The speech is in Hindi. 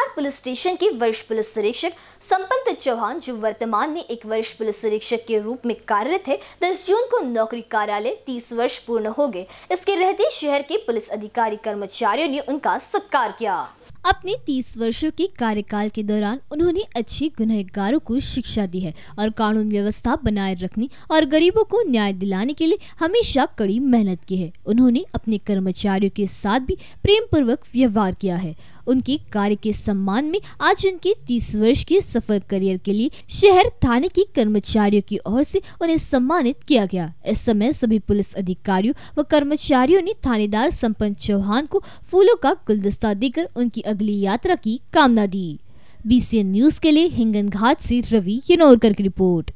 बिहार पुलिस स्टेशन के वरिष्ठ पुलिस निरीक्षक संपत चौहान जो वर्तमान में एक वरिष्ठ पुलिस निरीक्षक के रूप में कार्यरत है 10 जून को नौकरी कार्यालय 30 वर्ष पूर्ण हो गए इसके रहते शहर के पुलिस अधिकारी कर्मचारियों ने उनका सत्कार किया अपने 30 वर्षों के कार्यकाल के दौरान उन्होंने अच्छे गुनहगारों को शिक्षा दी है और कानून व्यवस्था बनाए रखने और गरीबों को न्याय दिलाने के लिए हमेशा कड़ी मेहनत की है उन्होंने अपने कर्मचारियों के साथ भी प्रेम पूर्वक व्यवहार किया है उनके कार्य के सम्मान में आज उनके तीस वर्ष के सफल करियर के लिए शहर थाने के कर्मचारियों की ओर से उन्हें सम्मानित किया गया इस समय सभी पुलिस अधिकारियों व कर्मचारियों ने थानेदार संपन्न चौहान को फूलों का गुलदस्ता देकर उनकी अगली यात्रा की कामना दी बीसीएन न्यूज के लिए हिंगन घाट से रवि यनोरकर की रिपोर्ट